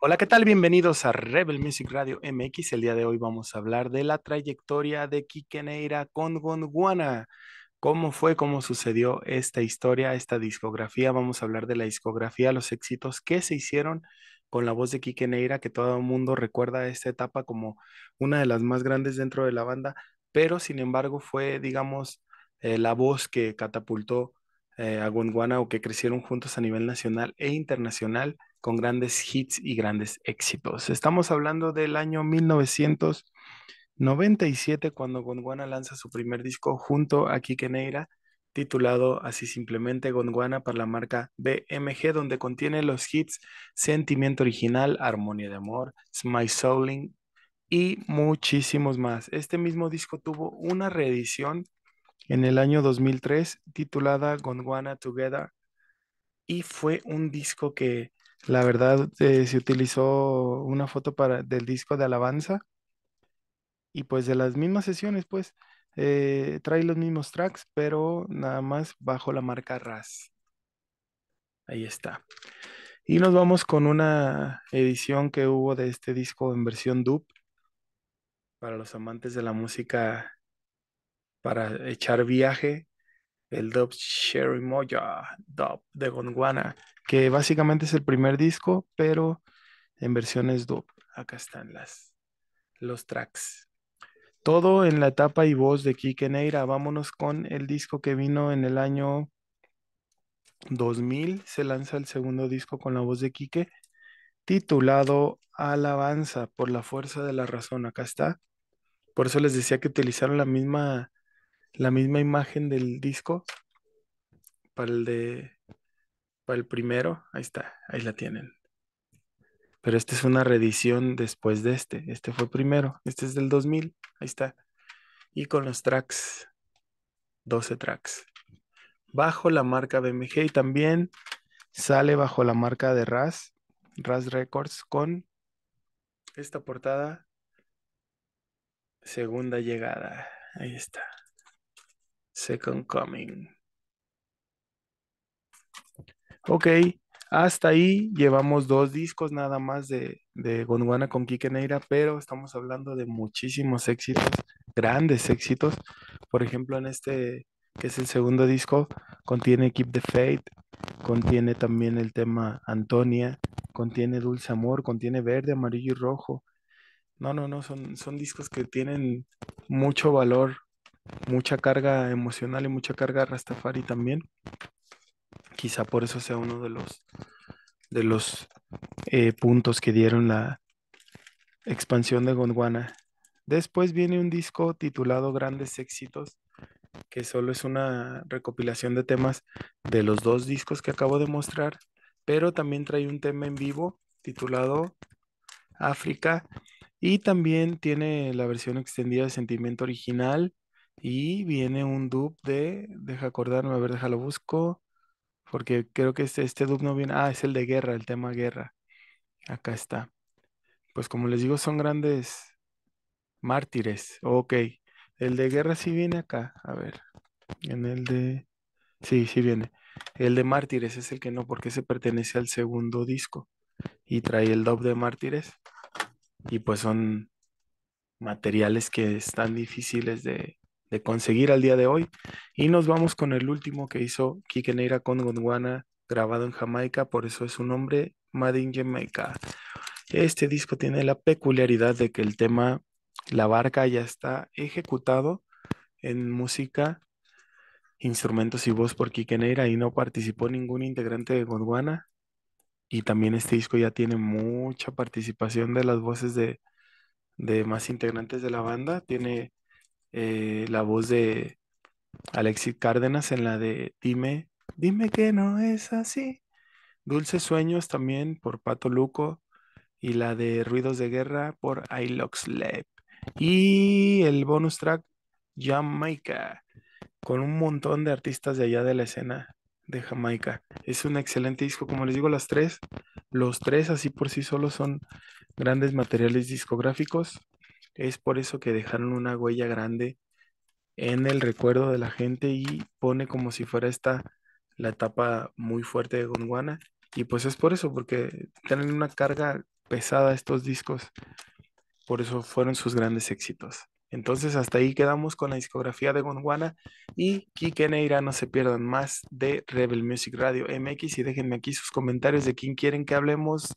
Hola, ¿qué tal? Bienvenidos a Rebel Music Radio MX. El día de hoy vamos a hablar de la trayectoria de Quique Neira con Gondwana. ¿Cómo fue, cómo sucedió esta historia, esta discografía? Vamos a hablar de la discografía, los éxitos que se hicieron con la voz de Quique Neira, que todo el mundo recuerda esta etapa como una de las más grandes dentro de la banda, pero sin embargo fue, digamos, eh, la voz que catapultó eh, a Gondwana o que crecieron juntos a nivel nacional e internacional con grandes hits y grandes éxitos. Estamos hablando del año 1997 cuando Gondwana lanza su primer disco junto a Kike Neira titulado así simplemente Gondwana para la marca BMG, donde contiene los hits Sentimiento Original, Armonía de Amor, My Souling y muchísimos más. Este mismo disco tuvo una reedición en el año 2003 titulada Gondwana Together y fue un disco que la verdad, eh, se utilizó una foto para, del disco de Alabanza y pues de las mismas sesiones, pues eh, trae los mismos tracks, pero nada más bajo la marca RAS. Ahí está. Y nos vamos con una edición que hubo de este disco en versión dub para los amantes de la música para echar viaje el dub Sherry Moya, dub de Gondwana, que básicamente es el primer disco, pero en versiones dub. Acá están las, los tracks. Todo en la etapa y voz de Kike Neira. Vámonos con el disco que vino en el año 2000. Se lanza el segundo disco con la voz de Kike, titulado Alabanza por la fuerza de la razón. Acá está. Por eso les decía que utilizaron la misma la misma imagen del disco para el de para el primero, ahí está, ahí la tienen. Pero esta es una reedición después de este, este fue primero, este es del 2000, ahí está. Y con los tracks 12 tracks. Bajo la marca BMG y también sale bajo la marca de Ras Ras Records con esta portada segunda llegada. Ahí está. Second Coming. Ok, hasta ahí llevamos dos discos nada más de, de Gondwana con Kike Neira, pero estamos hablando de muchísimos éxitos, grandes éxitos. Por ejemplo, en este, que es el segundo disco, contiene Keep the Faith, contiene también el tema Antonia, contiene Dulce Amor, contiene Verde, Amarillo y Rojo. No, no, no, son, son discos que tienen mucho valor mucha carga emocional y mucha carga Rastafari también. Quizá por eso sea uno de los, de los eh, puntos que dieron la expansión de Gondwana. Después viene un disco titulado Grandes Éxitos, que solo es una recopilación de temas de los dos discos que acabo de mostrar, pero también trae un tema en vivo titulado África y también tiene la versión extendida de Sentimiento Original y viene un dub de, deja acordarme, a ver, déjalo busco, porque creo que este, este, dub no viene, ah, es el de guerra, el tema guerra. Acá está. Pues como les digo, son grandes mártires. Ok, el de guerra sí viene acá, a ver, en el de, sí, sí viene. El de mártires es el que no, porque se pertenece al segundo disco y trae el dub de mártires y pues son materiales que están difíciles de, de conseguir al día de hoy. Y nos vamos con el último que hizo Kike Neira con Gondwana, grabado en Jamaica, por eso es su nombre, Madin Jamaica. Este disco tiene la peculiaridad de que el tema La Barca ya está ejecutado en música, instrumentos y voz por Kike Neira y no participó ningún integrante de Gondwana. Y también este disco ya tiene mucha participación de las voces de, de más integrantes de la banda. Tiene eh, la voz de Alexis Cárdenas en la de Dime, dime que no es así. Dulces Sueños también por Pato Luco y la de Ruidos de Guerra por Lab Y el bonus track Jamaica con un montón de artistas de allá de la escena de Jamaica. Es un excelente disco, como les digo, las tres, los tres así por sí solo son grandes materiales discográficos. Es por eso que dejaron una huella grande en el recuerdo de la gente y pone como si fuera esta la etapa muy fuerte de Gondwana. Y pues es por eso, porque tienen una carga pesada estos discos. Por eso fueron sus grandes éxitos. Entonces hasta ahí quedamos con la discografía de Gondwana y Kike Neira. No se pierdan más de Rebel Music Radio MX y déjenme aquí sus comentarios de quién quieren que hablemos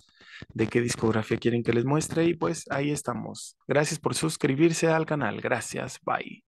de qué discografía quieren que les muestre y pues ahí estamos. Gracias por suscribirse al canal. Gracias. Bye.